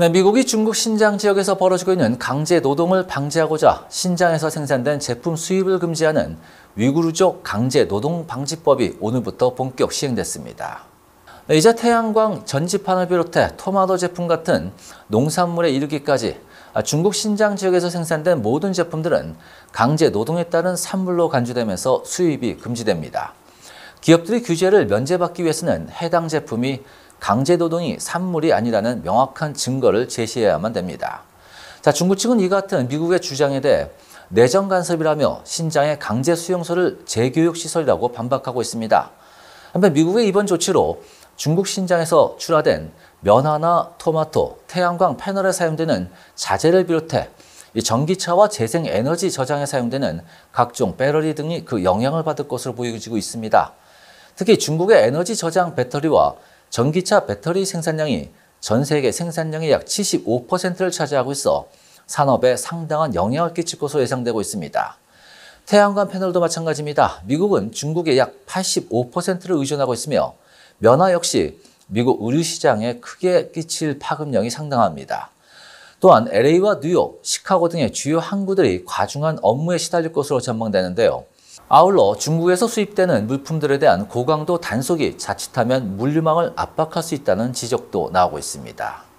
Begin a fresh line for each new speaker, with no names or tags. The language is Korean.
네, 미국이 중국 신장 지역에서 벌어지고 있는 강제 노동을 방지하고자 신장에서 생산된 제품 수입을 금지하는 위구르족 강제 노동 방지법이 오늘부터 본격 시행됐습니다. 네, 이제 태양광 전지판을 비롯해 토마토 제품 같은 농산물에 이르기까지 중국 신장 지역에서 생산된 모든 제품들은 강제 노동에 따른 산물로 간주되면서 수입이 금지됩니다. 기업들이 규제를 면제받기 위해서는 해당 제품이 강제노동이 산물이 아니라는 명확한 증거를 제시해야만 됩니다. 자, 중국 측은 이 같은 미국의 주장에 대해 내정 간섭이라며 신장의 강제 수용소를 재교육 시설이라고 반박하고 있습니다. 한편 미국의 이번 조치로 중국 신장에서 출하된 면화나 토마토, 태양광 패널에 사용되는 자재를 비롯해 전기차와 재생에너지 저장에 사용되는 각종 배터리 등이 그 영향을 받을 것으로 보여지고 있습니다. 특히 중국의 에너지 저장 배터리와 전기차 배터리 생산량이 전 세계 생산량의 약 75%를 차지하고 있어 산업에 상당한 영향을 끼칠 것으로 예상되고 있습니다. 태양광 패널도 마찬가지입니다. 미국은 중국의 약 85%를 의존하고 있으며 면화 역시 미국 의류 시장에 크게 끼칠 파급력이 상당합니다. 또한 LA와 뉴욕, 시카고 등의 주요 항구들이 과중한 업무에 시달릴 것으로 전망되는데요. 아울러 중국에서 수입되는 물품들에 대한 고강도 단속이 자칫하면 물류망을 압박할 수 있다는 지적도 나오고 있습니다.